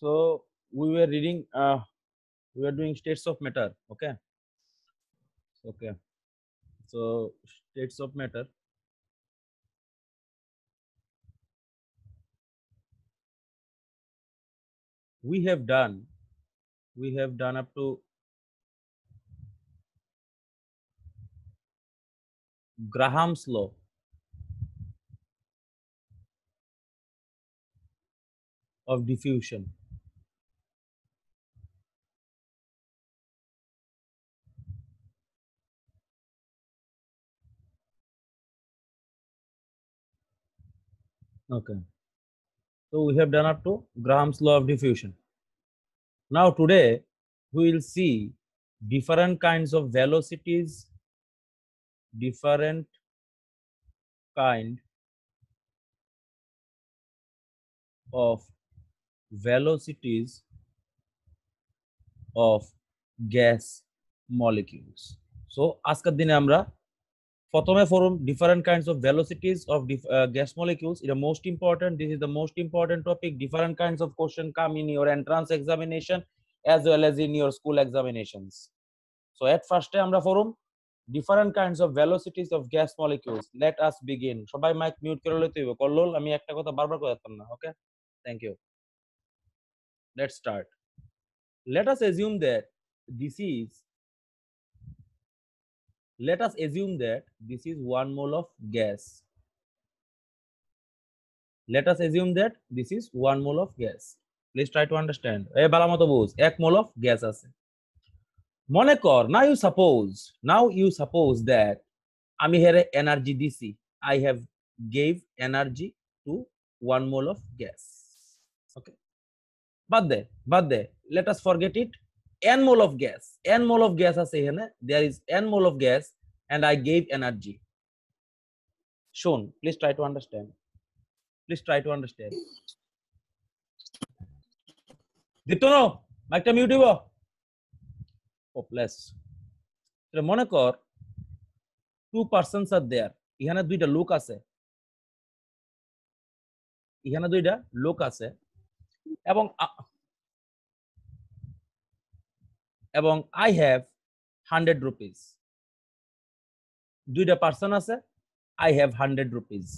so we were reading uh, we are doing states of matter okay okay so states of matter we have done we have done up to graham's law of diffusion Okay. So we have done up to Graham's law of diffusion. Now today we will see different kinds of velocities, different kind of velocities of gas molecules. So আজকের দিনে আমরা প্রথমে from different kinds of velocities of gas molecules এটা most important this is the most important topic different kinds of question come in your entrance examination as well as in your school examinations so at ফার্স্টে আমরা from different kinds of velocities of gas molecules let us begin সবাই mike mute করে লইতে হইব কল্লোল আমি একটা কথা বারবার কথা দিতাম না okay thank you let start let us assume that this is let us assume that this is one mole of gas let us assume that this is one mole of gas please try to understand এ moto বুঝ ek mole of gas আছে mone kor now you suppose now you suppose that আমি here energy dc i have gave energy to one mole of gas okay but there বাদ দে let us forget it n mole of gas n mole of gas আছে এখানে there is n mole of gas and i gave energy shown please try to understand please try to understand দিতন মাইকটা mute দিব ও plus মনে কর two persons আর দেয়ার এখানে দুইটা লোক আছে এখানে দুইটা লোক আছে এবং এবং আই হ্যাভ হান্ড্রেড রুপিস দুইটা পার্সন আছে আই হ্যাভ হান্ড্রেড রুপিস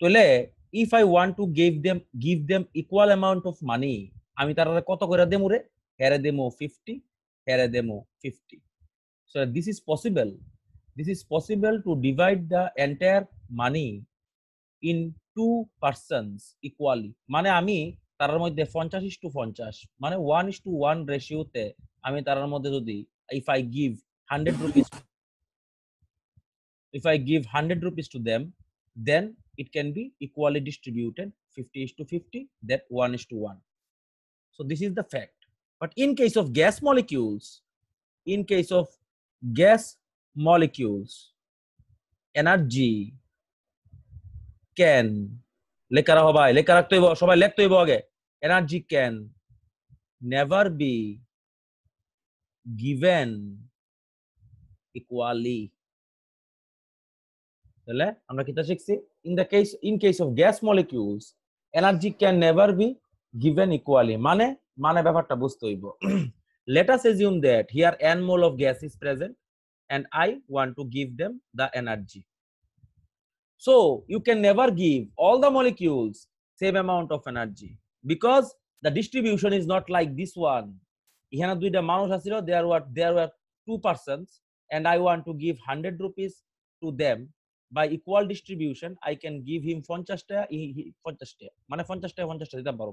তাহলে if I want to give them give them equal amount of money আমি তারা কত করে দেমো রে হেরে দেমো ফিফটি হেরে দেমো fifty so this is possible this is possible to divide the entire money in two persons equally মানে আমি তার মধ্যে পঞ্চাশ ইস টু পঞ্চাশ মানে ওয়ান ইস টু ওয়ান রেশিওতে আমি তারার মধ্যে যদি if I give hundred rupees if I give 100 rupees to them, then it can be equally distributed 50 is to 50, that 1 is to 1. So this is the fact. But in case of gas molecules, in case of gas molecules, energy can লেখারা হবাই লেখা রাখতে হইব সবাই লিখতে হইব আগে energy can never be given equally তাহলে আমরা কিটা শিখছি in the case in case of gas molecules energy can never be given equally মানে মানে ব্যাপারটা বুঝতে হইব let us assume that here n mole of gas is present and i want to give them the energy so you can never give all the molecules same amount of energy because the distribution is not like this one ইহানা দুইটা মানুষ আছিল there were there were two persons and I want to give hundred rupees to them by equal distribution I can give him পঞ্চাশ টাকা পঞ্চাশ টাকা মানে পঞ্চাশ টাকা পঞ্চাশ টাকা দিতে পারো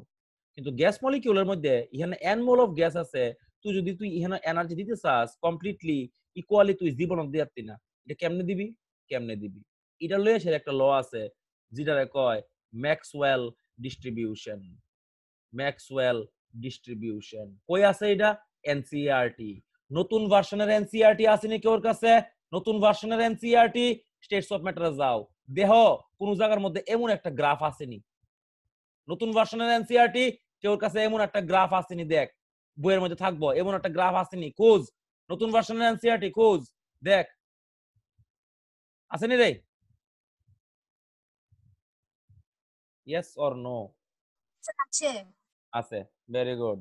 কিন্তু গ্যাস মলিকিউলের মধ্যে ইহানে এন মোল অফ গ্যাস আছে তুই যদি তুই ইহানে এনার্জি দিতে চাস কমপ্লিটলি ইকুয়ালি তুই জীবন দিয়ে যাচ্ছি না এটা কেমনে দিবি কেমনে দিবি এটা লয়ে সে একটা ল আছে যেটারে কয় ম্যাক্সওয়েল ডিস্ট্রিবিউশন ম্যাক্সওয়েল ডিস্ট্রিবিউশন কই আছে এটা এনসিআরটি e নতুন ভার্সনের এনসিআরটি e আছে নাকি ওর কাছে নতুন ভার্সনের এনসিআরটি স্টেটস অফ ম্যাটারে যাও দেহ কোন জায়গার মধ্যে এমন একটা গ্রাফ আসেনি নতুন ভার্সনের এনসিআরটি কেউর কাছে এমন একটা গ্রাফ আসেনি দেখ বইয়ের মধ্যে থাকবো এমন একটা গ্রাফ আসেনি খোঁজ নতুন ভার্সনের এনসিআরটি e খোঁজ দেখ আসেনি রে ইয়েস অর নো আছে আছে ভেরি গুড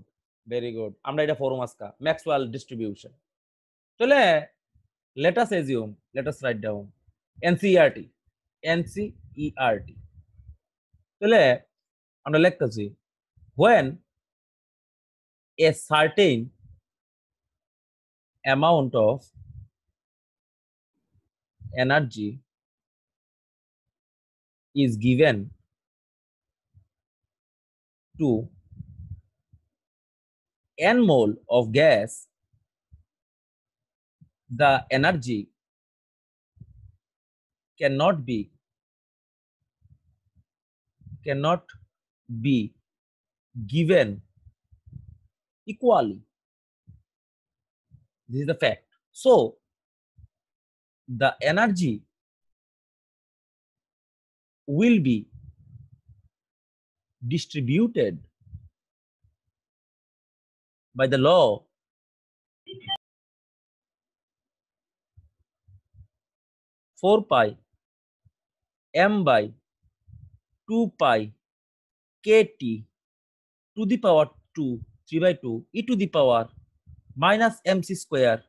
ভেরি গুড আমরা এটা ফরম আজকা ম্যাক্সওয়াল ডিস্ট্রিবিউশন তাহলে let us assume let us write down NCERT NCERT তাহলে আমরা লিখতেছি when a certain amount of energy is given to n mole of gas, the energy cannot be cannot be given equally. This is the fact. So, the energy will be distributed by the law. Four pi m by two pi kt to the power two three by two e to the power minus mc square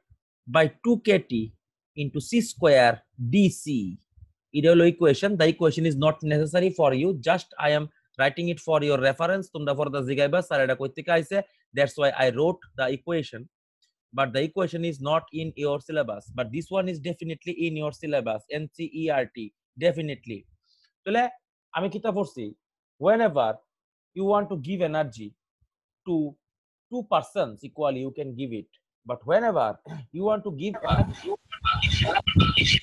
by two kt into c square dc. It is equation. The equation is not necessary for you. Just I am writing it for your reference তোমরা the জিগাইবা sir এটা কই থেকে আইছে thats why i wrote the equation but the equation is not in your syllabus but this one is definitely in your syllabus ncert definitely তাহলে আমি কিতা পড়ছি whenever you want to give energy to two persons equally you can give it but whenever you want to give energy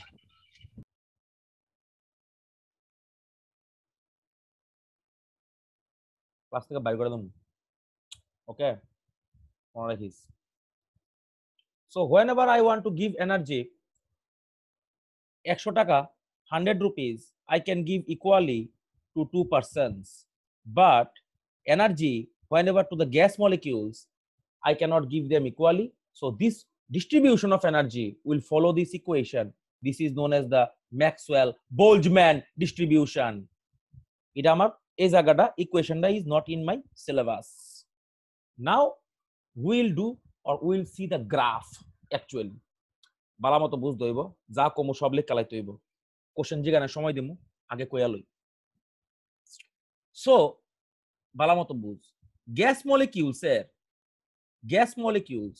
class থেকে বাইর করে দেবো okay মনে রাখিস so whenever I want to give energy একশো টাকা hundred rupees I can give equally to two persons but energy whenever to the gas molecules I can't give them equally so this distribution of energy will follow this equation this is known as the Maxwell boltzmann distribution এটা আমার এই জায়গাটা ইকুয়েশনটা is not in my syllabus now will do or will see the graph actually বালা মতো বুঝ দইব যা কমু সব লেখ কালাই তৈব কোশ্চেন যেখানে সময় দিমু আগে কইয়া লই সো বালা মতো বুঝ গ্যাস মলিকিউলস এর gas molecules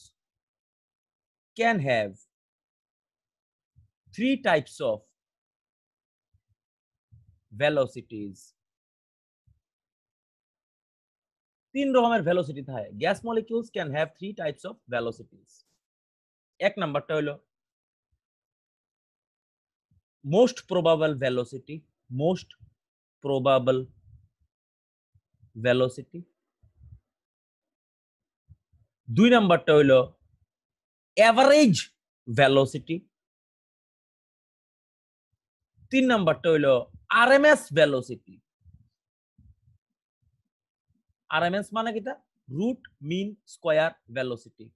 can have three types of velocities তিন রকমের ভেলোসিটি থাকে gas molecules can have three types of velocities এক নাম্বারটা হলো most probable velocity most probable velocity দুই নাম্বারটা হইল অ্যাভারেজ ভ্যালোসিটি তিন নাম্বারটা হইল আরএমএস ভেলোসিটি আরএমএস মানে কিটা root mean square velocity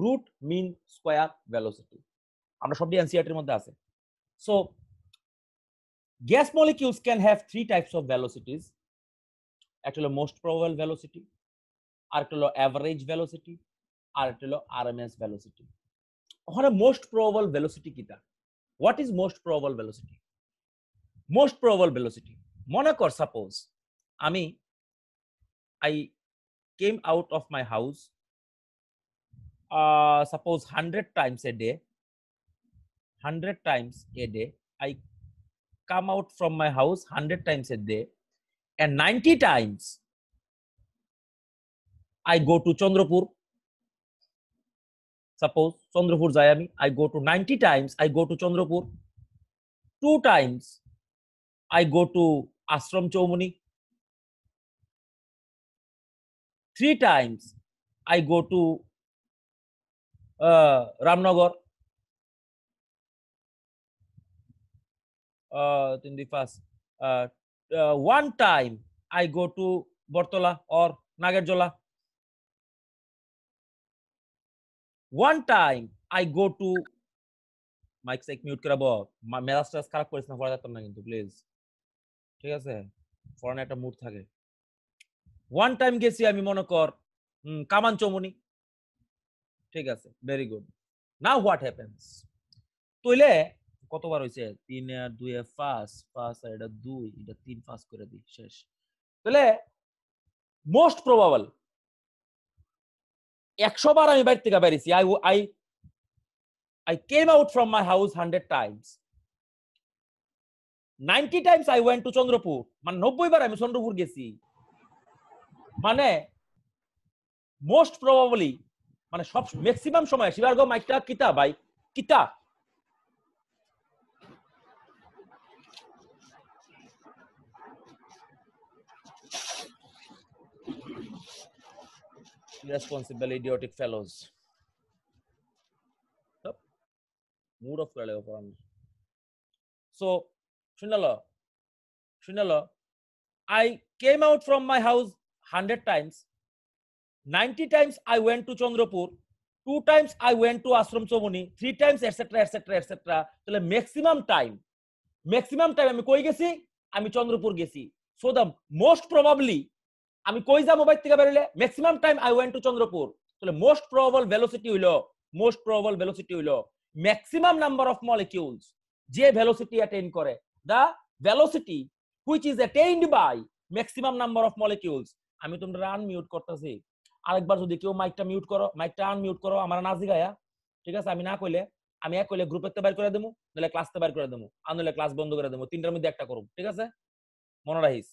root mean square velocity আমরা সবটি এনসিআরটির মধ্যে আছে so gas molecules can have three types of velocities একটা হলো মোস্ট প্রবাবল ভেলোসিটি আর একটা হলো অ্যাভারেজ ভেলোসিটি আর একটা হলো আরএমএস ভেলোসিটি ওখানে মোস্ট প্রবাবল ভেলোসিটি কিটা what is most probable velocity most probable velocity মনে কর সাপোজ আমি I came out of my house, uh, suppose 100 times a day, 100 times a day, I come out from my house 100 times a day, and 90 times I go to Chandrapur. Suppose Chandrapur Zayami, I go to 90 times, I go to Chandrapur. Two times I go to Ashram Chomuni. three times I go to uh, Ramnagar. Uh, in the first, uh, uh, one time I go to Bortola or Nagarjola. One time I go to mike সাইক mute করে বল মেজাজ খারাপ not for that. যাতাম না কিন্তু please ঠিক আছে foreign একটা মুড থাকে ওয়ান টাইম গেছি আমি মনে কর কামান চমনি ঠিক আছে very good now what happens তইলে কতবার হয়েছে তিন আর দুই পাঁচ পাঁচ আর এটা দুই এটা তিন পাঁচ করে দিই শেষ তাহলে মোস্ট প্রবাবল একশো বার আমি বাড়ি থেকে বেরিয়েছি I I I came out from my house hundred times ninety times I went to Chandrapur মানে নব্বই বার আমি চন্দ্রপুর গেছি মানে মোস্ট প্রবাবলি মানে সব ম্যাক্সিমাম সময় শিবার গো মাইকটা কিতা ভাই কিতা irresponsible idiotic fellows mood of kale upon so shunala shunala i came out from my house 100 times 90 times i went to chandrapur two times i went to ashram chomoni three times etc etc etc তাহলে maximum time maximum time আমি কই গেছি আমি চন্দ্রপুর গেছি so the most probably আমি কই যাবো বাইর থেকে বেরোলে maximum time I went to Chandrapur তাহলে মোস্ট প্রবাবল ভেলোসিটি হইল মোস্ট প্রবাবল ভেলোসিটি হইল ম্যাক্সিমাম নাম্বার অফ মলিকিউলস যে ভেলোসিটি অ্যাটেইন করে the velocity which is attained by maximum number of molecules আমি তোমরা আনমিউট করতেছি আরেকবার যদি কেউ মাইকটা মিউট করো মাইকটা আনমিউট করো আমার নাজি গায়া ঠিক আছে আমি না কইলে আমি এক কইলে গ্রুপে বের করে দেবো নাহলে ক্লাসতে বের করে দেবো আর নাহলে ক্লাস বন্ধ করে দেবো তিনটার মধ্যে একটা করবো ঠিক আছে মনে রাখিস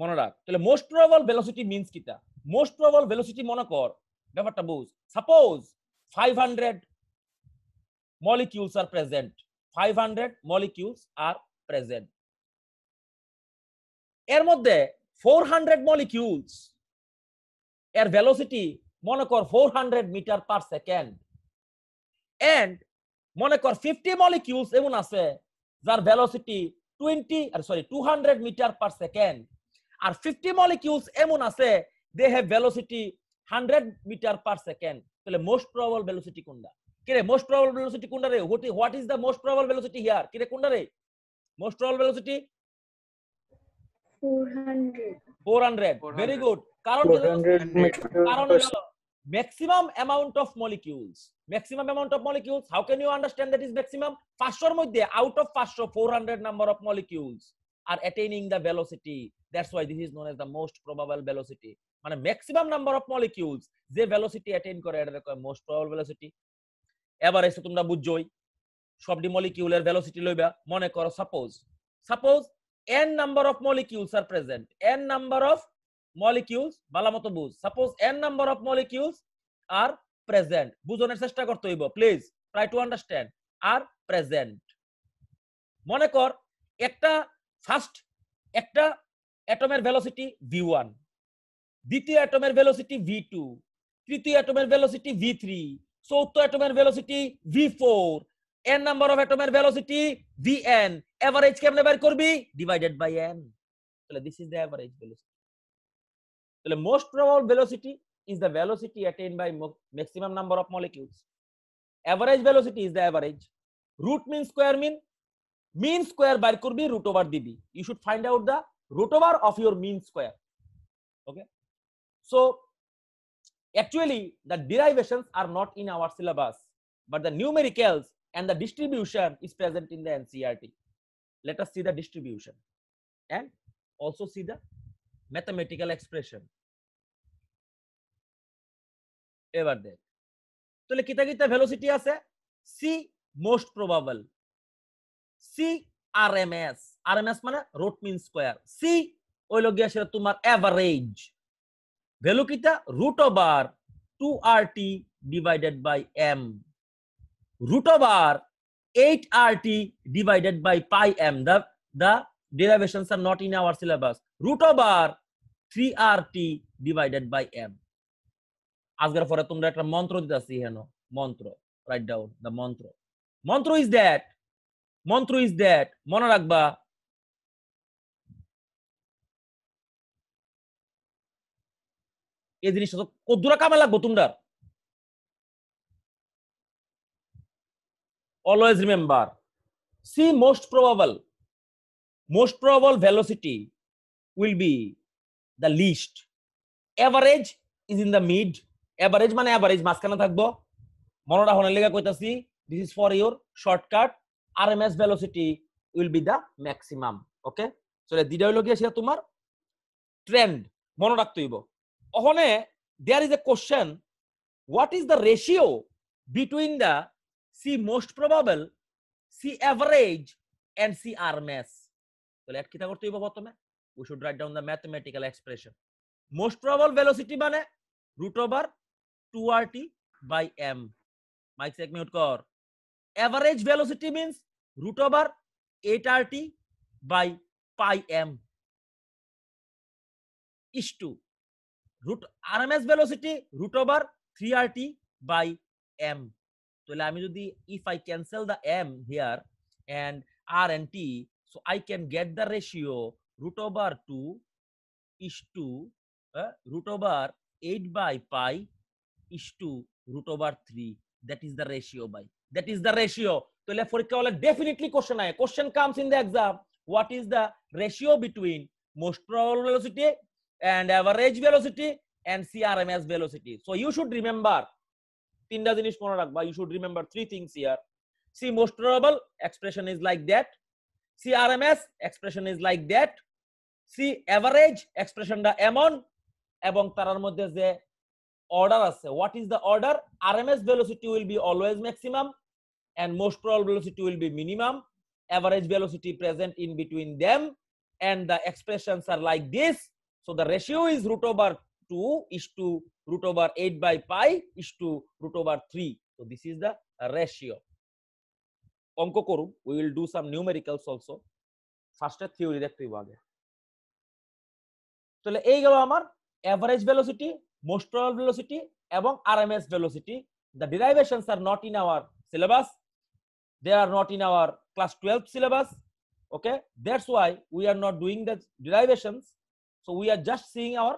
মনে রাখ তাহলে মোস্ট প্রবাবল ভেলোসিটি মিনস কিটা মোস্ট প্রবাবল ভেলোসিটি মনে কর ব্যাপারটা বুঝ suppose 500 molecules are present 500 molecules are present এর মধ্যে ফোর হান্ড্রেড মলিকিউলস এর ভেলোসিটি মনে কর four hundred meter per second and মনে কর ফিফটি মলিকিউলস এমন আছে যার ভেলোসিটি টোয়েন্টি আর sorry two hundred meter per second আর ফিফটি মলিকিউলস এমন আছে they have velocity hundred meter per second তাহলে মোস্ট প্রবল ভেলোসিটি কোনটা কিরে মোস্ট প্রবল ভেলোসিটি কোনটা রে what is the most probable velocity here কিরে কোনটা রে Most roll velocity? 400. 400. 400. Very good. Current 400 meters. Maximum amount of molecules. Maximum amount of molecules. How can you understand that is maximum? Fashor moddhe out of fashor 400 number of molecules are attaining the velocity. That's why this is known as the most probable velocity. মানে maximum number of molecules যে velocity attain করে এটা most probable velocity এবার এসে তোমরা বুঝজই সবটি মলিকিউলের velocity লইবা মনে করো suppose suppose n number of molecules are present n number of molecules মতো বুঝ suppose n number of molecules are present বুঝনের চেষ্টা করতে হইব please try to understand are present মনে কর একটা ফার্স্ট একটা অ্যাটমের ভেলোসিটি ভি ওয়ান দ্বিতীয় অ্যাটমের ভেলোসিটি ভি টু তৃতীয় অ্যাটমের ভেলোসিটি ভি থ্রি চৌথ অ্যাটমের velocity V four n number of atom and velocity vn average কে বের করবি divided by n তাহলে this is the average velocity তাহলে most probable velocity is the velocity attained by maximum number of molecules average velocity is the average root mean square mean mean square বের করবি root over db you should find out the root over of your mean square okay so actually the derivations are not in our syllabus but the numericals and the distribution is present in the NCRT. Let us see the distribution and also see the mathematical expression. Ever there. So, kita kita velocity as C most probable. C RMS. RMS mana root mean square. C oilogia shiratumar average. Velocity root over 2RT divided by M. root over 8rt divided by pi m. The, the derivations are not in our syllabus. Root over 3rt divided by m. আজকের পরে তোমরা একটা মন্ত্র দিতেছি হেন মন্ত্র right down the mantra mantra is that mantra is that মনে রাখবা এই জিনিসটা তো কদ্দুরা কামে লাগবো তোমরা always remember see most probable most probable velocity will be the least average is in the mid average মানে average মাঝখানে থাকবো মনে রাখনের লেগে কইতাছি this is for your shortcut rms velocity will be the maximum okay so দিটা হইলো গিয়া সেটা তোমার ট্রেন্ড মনে রাখতে হইব ওখানে there is a question what is the ratio between the C most probable C average and C R MS তাহলে এক কিতা করতে হইব প্রথমে we should write down the mathematical expression most probable velocity মানে root over two R T by M mike এক minute কর average velocity means root over eight R T by pi M is to root RMS velocity three over T by M তাহলে আমি যদি if I cancel the M here and R and T so I can get the ratio root over two is to root over eight by pi is to root over three that is the ratio by that is the ratio তাহলে পরীক্ষা হলে definitely question আয় question comes in the exam what is the ratio between most probable velocity and average velocity and C RMS velocity so you should remember তিনটা জিনিস মনে রাখবা you should remember three things yeah C most probable expression is like that C R M S expression is like that C average এক্সপ্রেশনটা এমন এবং তার মধ্যে যে অর্ডার আছে what is the order R M S velocity will be always maximum and most probable velocity will be minimum average velocity present in between them and the expressions are like this so the ratio is root over 2 is to root over 8 by pi is to root over 3. So this is the ratio. অঙ্ক করুন we will do some numericals also ফার্স্টের theory দেখতে আগে তাহলে এই গেল আমার average velocity most velocity এবং RMS velocity the derivations are not in our syllabus they are not in our class 12 syllabus okay that's why we are not doing the derivations so we are just seeing our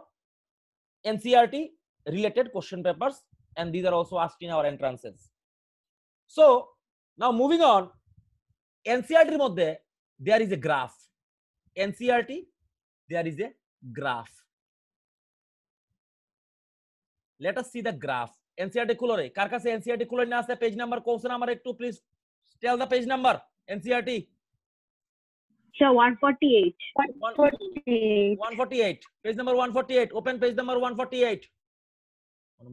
NCRT related question papers and these are also asked in our entrances. So now moving on, NCRT মধ্যে there is a graph. NCRT there is a graph. Let us see the graph. NCRT খুলো রে কার কাছে NCRT খুলে না page number number number number একটু please tell the page number NCRT Sure, 148. 148. 148. Page number 148. Open page number 148.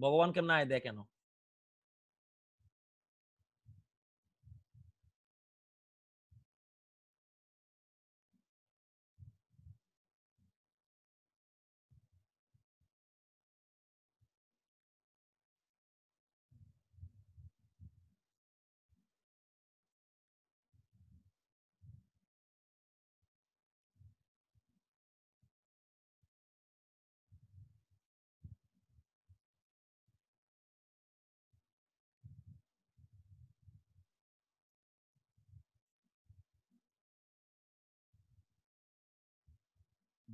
ভগবান কেমন আয় দেয় কেন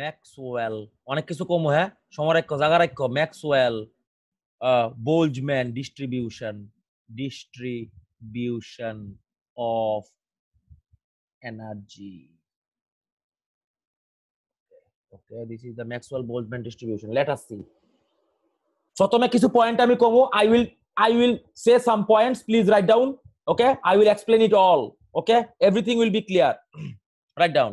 ম্যাক্সওয়েল অনেক কিছু কম হ্যাঁ সমরাক্ষ জাগারাক্ষ Maxwell Boltzmann distribution distribution of energy okay this is the Maxwell Boltzmann distribution let us see প্রথমে কিছু পয়েন্ট আমি কমো I will I will say some points please write down okay I will explain it all okay everything will be clear write down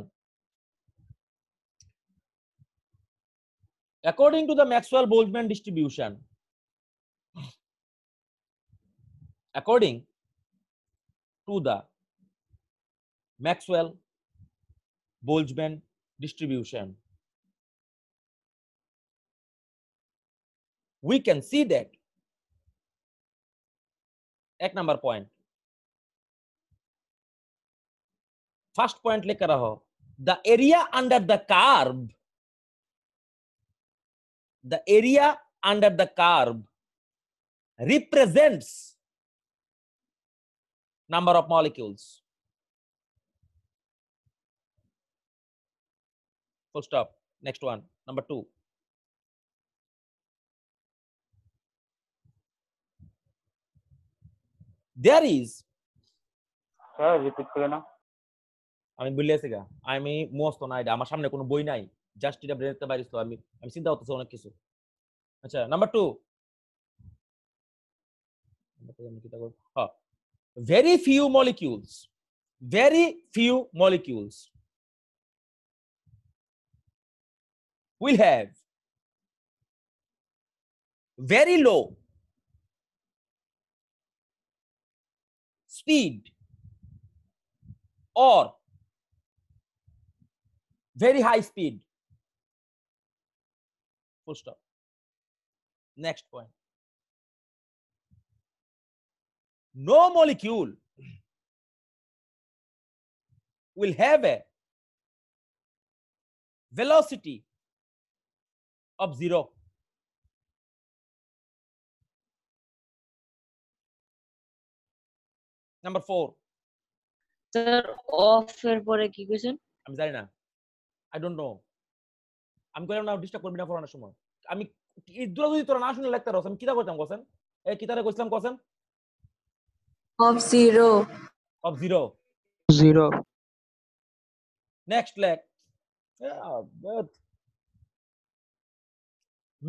according to the Maxwell Boltzmann distribution, according to the Maxwell Boltzmann distribution, we can see that এক number point first point the area under the under the area under the curve represents number of molecules. Full stop. Next one, number two. There is. Sir, repeat করে না আমি ভুলে গেছি গা আমি মুখস্থ নাই আমার সামনে কোনো বই নাই জাস্ট এটা ব্রেনের বাইরে ছিল আমি আমি চিন্তা করতেছি অনেক কিছু আচ্ছা number two very few molecules very few molecules will have very low speed or very high speed Full stop. Next point. No molecule will have a velocity of zero. Number four. Sir, offer for a question? I'm sorry, I don't know. আমি কইলাম না disturb করবি না পড়ানোর সময় আমি ইদুরা যদি তোরা না শুনে লেখতে রস আমি কিতা করতাম কসেন এ কিতারে কইছিলাম কসেন of zero of zero zero next লেখ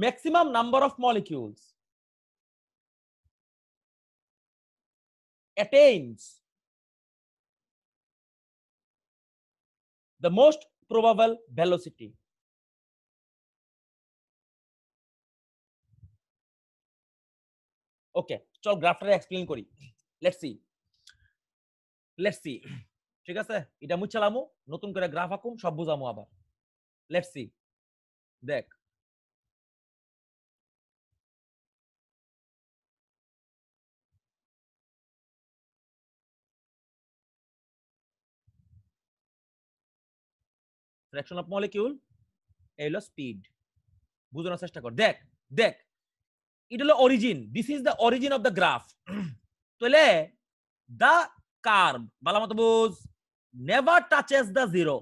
maximum number of molecules attains the most probable velocity okay চল গ্রাফটা এক্সপ্লেন করি লেটস সি লেটস সি ঠিক আছে এটা মুছালামু নতুন করে গ্রাফ আকুম সব বুঝামু আবার লেটস সি দেখ ফ্র্যাকশন অফ মলিকিউল এই হলো স্পিড বুঝানোর চেষ্টা কর দেখ দেখ এটা হলো origin this is the origin of the graph তাহলে দ্য কার্ভ বালা মতো বুঝ নেভার টাচেস দ্য জিরো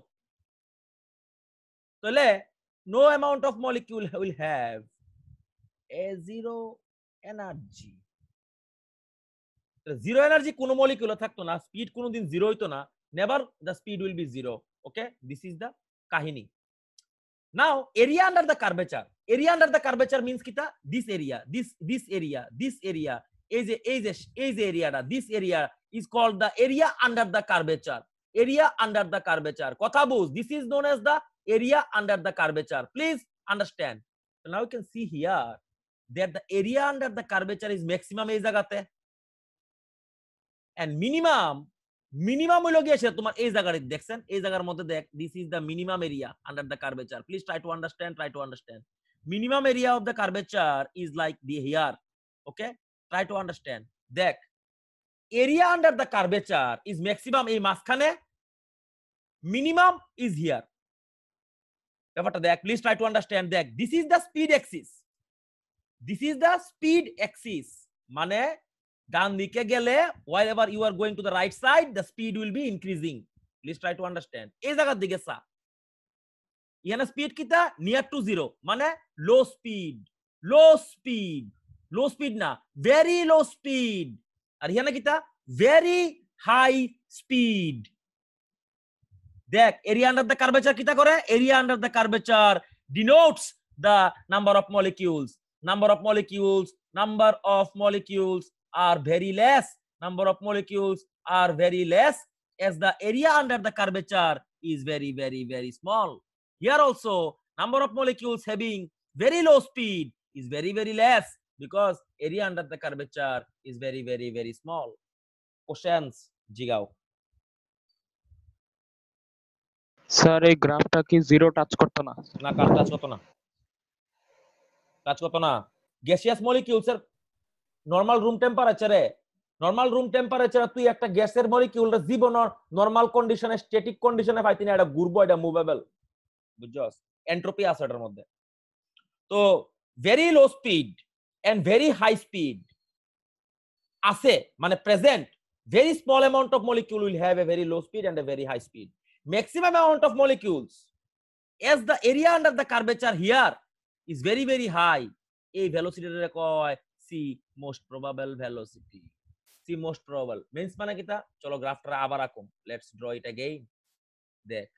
তাহলে no amount of molecule will have a zero energy zero energy কোনো মলিকিউল থাকতো না স্পিড কোনোদিন জিরো হইতো না never the speed will be zero okay this is the কাহিনী Now, area under the curvature. Area under the curvature means kita this area, this this area, this area is a is a is area. This area is called the area under the curvature. Area under the curvature. Kothabuz. This is known as the area under the curvature. Please understand. So now you can see here that the area under the curvature is maximum এই জায়গাতে and minimum minimum হইলো গিয়ে সে তোমার এই জায়গাটা দেখছেন এই জায়গার মধ্যে দেখ this is the minimum area under the curvature please try to understand try to understand minimum area of the curvature is like the here okay try to understand দেখ area under the curvature is maximum এই মাঝখানে minimum is here ব্যাপারটা দেখ please try to understand দেখ this is the speed axis this is the speed axis মানে ডান দিকে গেলে while ever you are going to the right side the speed will be increasing please try to understand এই জায়গার দিকে সা ইহানে স্পিড কিতা নিয়ার টু জিরো মানে low speed low speed low speed না ভেরি লো স্পিড আর ইহানে কিতা ভেরি হাই স্পিড দেখ এরিয়া আন্ডার দ্য কার্ভেচার কিতা করে area under the curvature denotes the number of molecules number of molecules number of molecules are very less. Number of molecules are very less as the area under the curvature is very, very, very small. Here also, number of molecules having very low speed is very, very less because area under the curvature is very, very, very small. Questions, Jigao. Sir এই গ্রাফটা কি zero touch করতো না না কার touch করতো না touch করতো না গ্যাসিয়াস মলিকিউলস এর নর্মাল রুম টেম্পারেচারে নর্মাল রুম টেম্পারেচারে তুই একটা গ্যাসের মলিকিউলটা জীবনের নর্মাল কন্ডিশনে স্ট্যাটিক কন্ডিশনে পাই তিনি এটা ঘুরবো এটা মুভেবল বুঝছস এন্ট্রোপি আছে এটার মধ্যে তো very low speed and very high speed আছে মানে present very small amount of molecule will have a very low speed and a very high speed maximum amount of molecules as the area under the curvature here is very very high এই ভেলোসিটিতে কয় c most probable velocity c most probable means মানে কিটা চলো গ্রাফটা আবার আঁকুম let's draw it again দেখ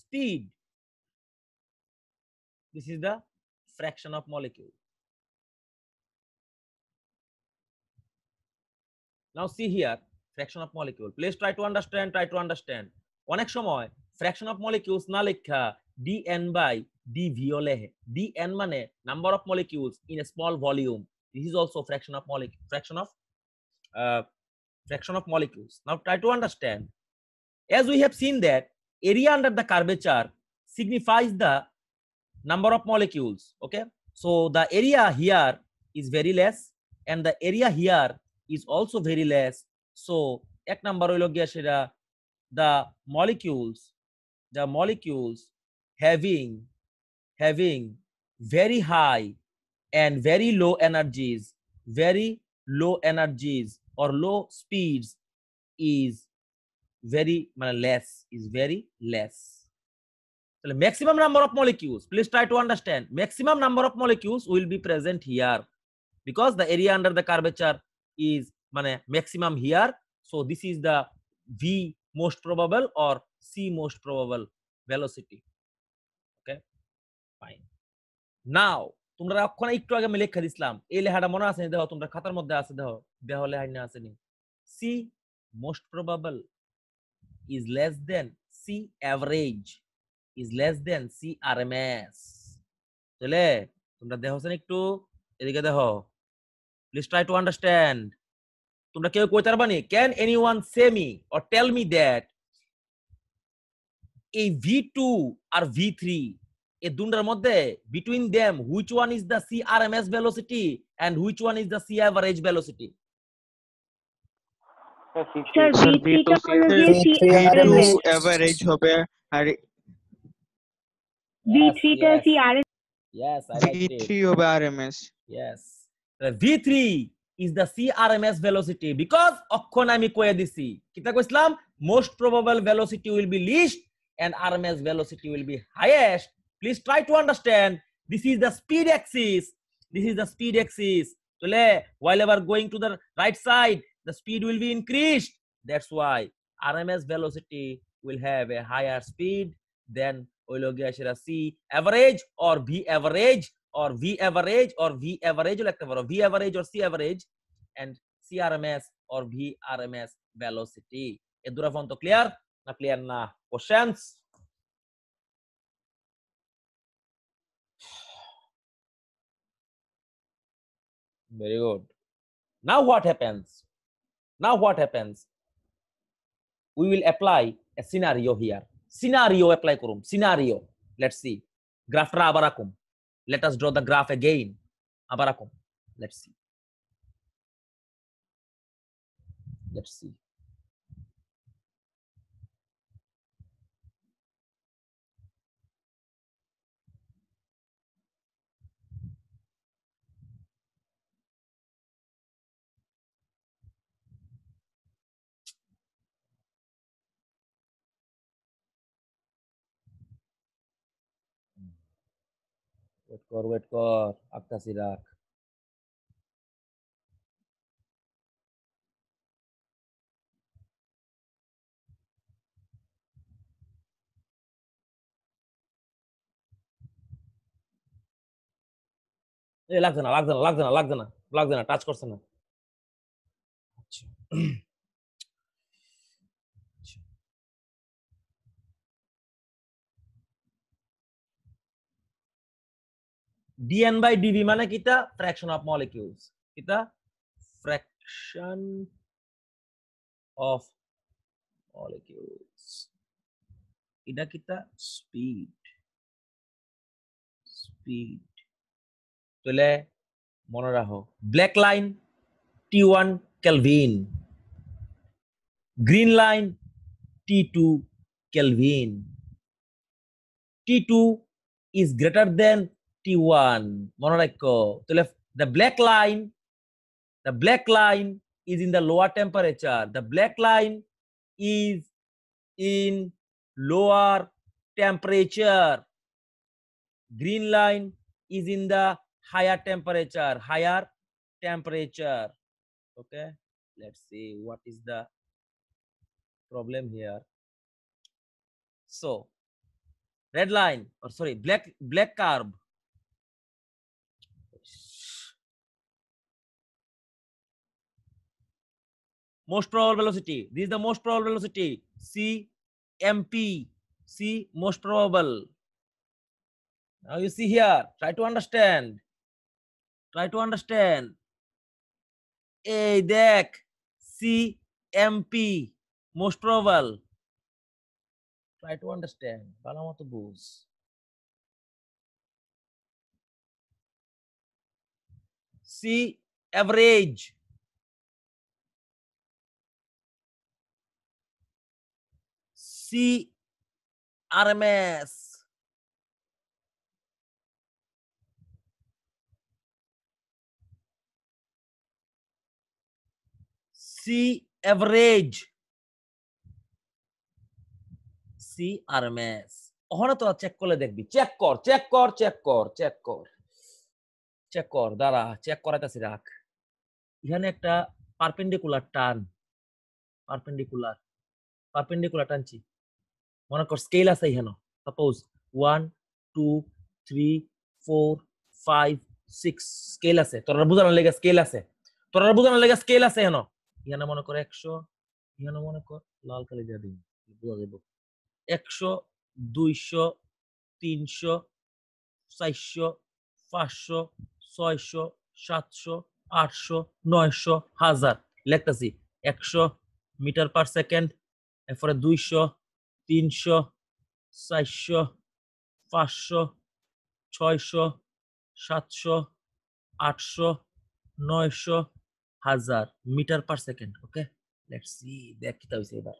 speed this is the fraction of molecule now see here fraction of molecule please try to understand try to understand অনেক সময় fraction of molecules না লেখা D N by D V লেহে D N মানে number of molecules in a small volume this is also fraction of molecule fraction of uh, fraction of molecules now try to understand as we have seen that area under the curvature signifies the number of molecules okay so the area here is very less and the area here is also very less So, ek number holo gya the molecules, the molecules having having very high and very low energies, very low energies or low speeds is very less is very less. maximum number of molecules. Please try to understand. Maximum number of molecules will be present here because the area under the curvature is মানে maximum here so this is the V most probable or C most probable velocity okay fine now তোমরা অক্ষণে একটু আগে আমি লেখা দিছিলাম এই লেখাটা মনে আছে দেখো তোমরা খাতার মধ্যে আছে দেখো দেহ লেহাই না আসেনি C most probable is less than C average is less than C RMS তাহলে তোমরা দেখছেন একটু এদিকে দেখো প্লিজ ট্রাই টু আন্ডারস্ট্যান্ড তোমরা কেউ কইতে পারবা নি can any one say me or tell me that এই V two or V three এই দুটার মধ্যে between them which one is the C R M S velocity and which one is the C average velocity average হবে আর V3 এস yes i like v3 is the CRMS velocity because অক্ষণ আমি কয়ে দিছি কিতা most probable velocity will be least and RMS velocity will be highest please try to understand this is the speed axis this is the speed axis তাহলে while ever going to the right side the speed will be increased that's why RMS velocity will have a higher speed than oilogya c average or v average or V average or V average you'll have to V average or C average and CRMS or VRMS velocity এ দুরা phone তো clear না clear না questions very good now what happens now what happens we will apply a scenario here scenario apply করুম scenario let's see গ্রাফটা আবার আকুম let us draw the graph again let's see let's see wait কর wait কর আঁকতাছি রাখ লাগছে না লাগছে না লাগছে না লাগছে না লাগছে না টাচ করছে না আচ্ছা ডিএন বাই ডিভি মানে কিতা ফ্র্যাকশন অফ মলিকিউলস কিতা ফ্র্যাকশন অফ মলিকিউলস এটা কিতা স্পিড স্পিড তাহলে মনে রাখো black line T one kelvin green line T two kelvin T two is greater than 51 মনে রাখো তাহলে the black line the black line is in the lower temperature the black line is in lower temperature green line is in the higher temperature higher temperature okay let's see what is the problem here so red line or sorry black black curve most probable velocity. This is the most probable velocity. C m p C most probable. Now you see here. Try to understand. Try to understand. A deck. C MP. Most probable. Try to understand. Balamoto goes. C average. CRMS C average C RMS ওখানে তোরা check করলে দেখবি check কর check কর check কর check কর check কর দাঁড়া চেক করাইতেছি রাখ এখানে একটা পারপেন্ডিকুলার টান পারপেন্ডিকুলার পারপেন্ডিকুলার টানছি মনে কর স্কেল আছে এখানে suppose one two three four five six scale আছে তোরা বোঝানোর লেগে স্কেল আছে তোরা বোঝানোর লেগে স্কেল আছে এখানে ইহানে মনে কর একশো ইহানে মনে কর লাল কালি দিয়ে দিন বোঝা যাবো একশো দুইশো তিনশো চারশো পাঁচশো ছয়শো সাতশো আটশো নয়শো হাজার লেখতেছি একশো মিটার পার সেকেন্ড এরপরে দুইশো তিনশো চারশো পাঁচশো ছয়শো সাতশো আটশো নয়শো হাজার metre per second okay let's see দেখ কি হইছে এবার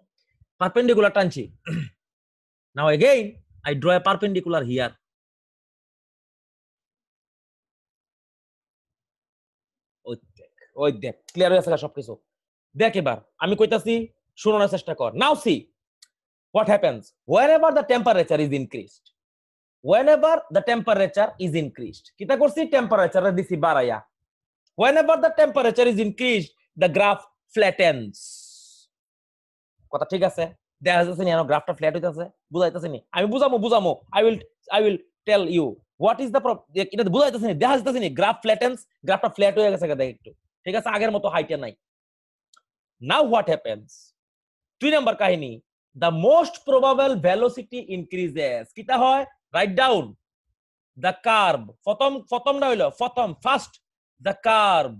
পারপেন্ডিকুলার টানছি now again I draw a perpendicular here ওই দেখ ওই দেখ ক্লিয়ার হয়ে গেছে সবকিছু দেখ এবার আমি কইতাছি শোনানোর চেষ্টা কর now see what happens whenever the temperature is increased whenever the temperature is increased kita korchi temperature ra disi baraya whenever the temperature is increased the graph flattens কথা ঠিক আছে দেখা যাচ্ছে নি গ্রাফটা ফ্ল্যাট হইতাছে বুঝাইতাছে নি আমি বুঝামু বুঝামু I will I will tell you what is the dekha বুঝাইতাছে ni দেখা flattens graph ta flat গ্রাফটা geche হয়ে গেছে ektu thik ঠিক আছে আগের মতো e নাই now what happens দুই নাম্বার কাহিনী the most probable velocity increases kita hoy write down the curve photom photom na holo photom first the curve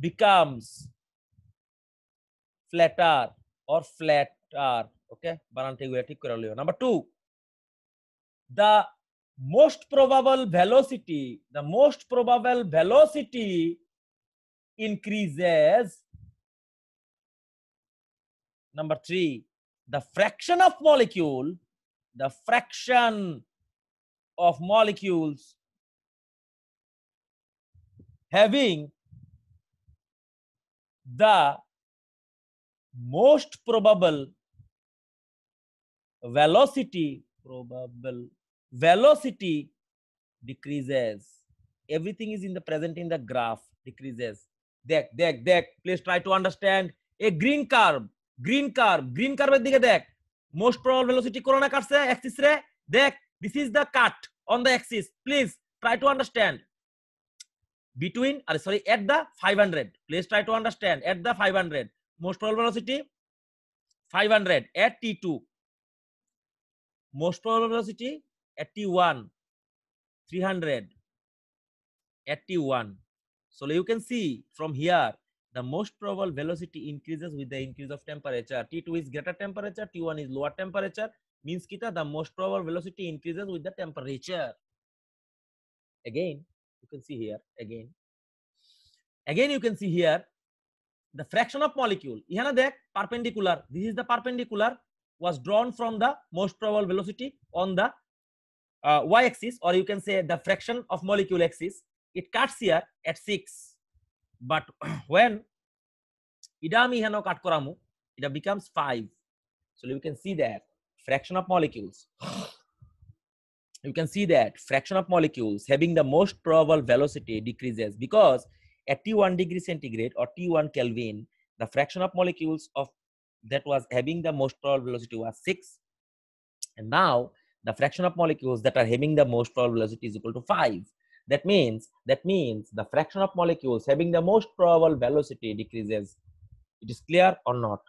becomes flatter or flatter okay বানান ঠিক thik করে লিও number 2 the most probable velocity the most probable velocity increases Number three, the fraction of molecule, the fraction of molecules having the most probable velocity probable velocity decreases everything is in the present in the graph decreases deck deck deck please try to understand a green curve green curve green কার্ভের দিকে দেখ most probable velocity corona কাটছে axis রে দেখ this is the cut on the axis please try to understand between আরে sorry at the five hundred please try to understand at the five hundred most probable velocity five hundred at T two most probable velocity at T one three hundred at T one so you can see from here the most probable velocity increases with the increase of temperature. T2 is greater temperature, T1 is lower temperature. Means kita the most probable velocity increases with the temperature. Again, you can see here, again. Again, you can see here, the fraction of molecule. Ihana dek perpendicular. This is the perpendicular was drawn from the most probable velocity on the uh, y-axis or you can say the fraction of molecule axis. It cuts here at 6 but when ida ami heno cut koramu, it becomes 5. So you can see that fraction of molecules. You can see that fraction of molecules having the most probable velocity decreases because at T1 degree centigrade or T1 Kelvin, the fraction of molecules of that was having the most probable velocity was 6. And now the fraction of molecules that are having the most probable velocity is equal to 5. That means, that means the fraction of molecules having the most probable velocity decreases. It is clear or not?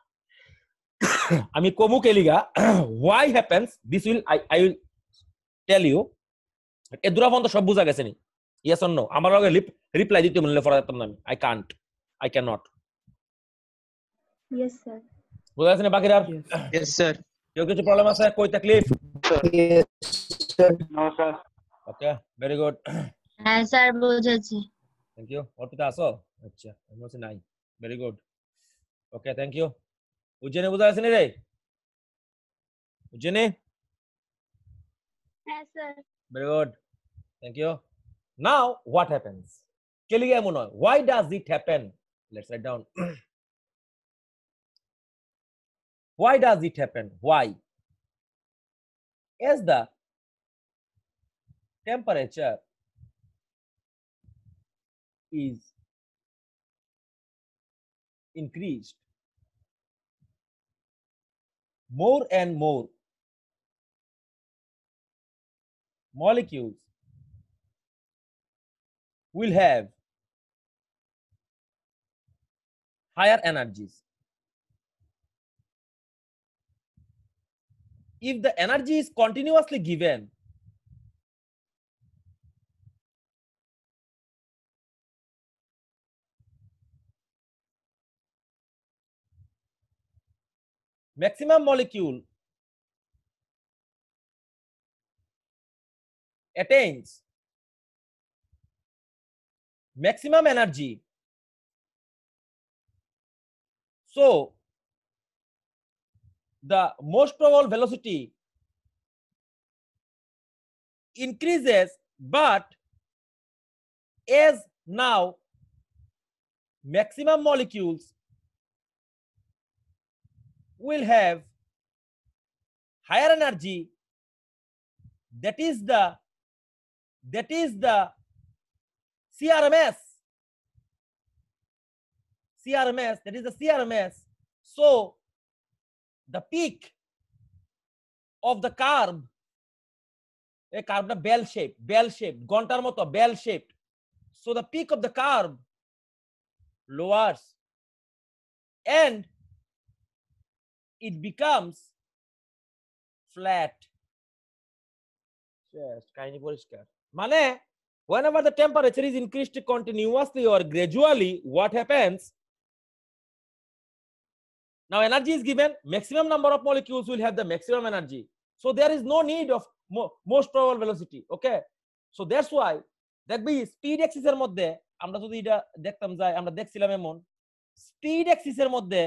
আমি কমু কেলিগা why happens this will I, I will tell you এ দুরাফন্ত সব বুঝা গেছে নি yes or no আমার লগে reply দিতে মনে ফরা যেতাম আমি আই কান্ট আই ক্যান নট ইয়েস স্যার বুঝা গেছে না বাকি আর ইয়েস স্যার কেউ কিছু প্রবলেম আছে কই তাকলিফ yes sir no sir okay very হ্যাঁ স্যার বুঝেছি থ্যাংক ইউ অর্পিতা আসো আচ্ছা আমি বলছি নাই very good okay thank you উজ্জেনে বুঝা আসেনি রে উজ্জেনে হ্যাঁ sir very good thank you now what happens চলে গিয়ে এমন হয় why does it happen let's write down why does it happen why as the temperature is increased more and more molecules will have higher energies. If the energy is continuously given maximum molecule attains maximum energy. So, the most probable velocity increases, but as now maximum molecules will have higher energy that is the that is the crms crms that is the crms so the peak of the carb a carb the bell shape bell shape gontar moto bell shaped so the peak of the carb lowers and it becomes flat just কাহিনী পরিষ্কার মানে whenever the temperature is increased continuously or gradually what happens now energy is given maximum number of molecules will have the maximum energy so there is no need of mo most probable velocity okay so that's why that be speed axis. মধ্যে আমরা যদি এটা দেখতাম যাই আমরা দেখছিলাম এমন এর মধ্যে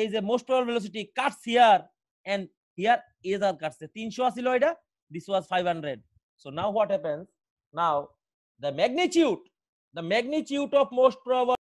এই যে most probable velocity cuts here and here is are cuts 300 ছিল এটা this was 500 so now what happens now the magnitude the magnitude of most probable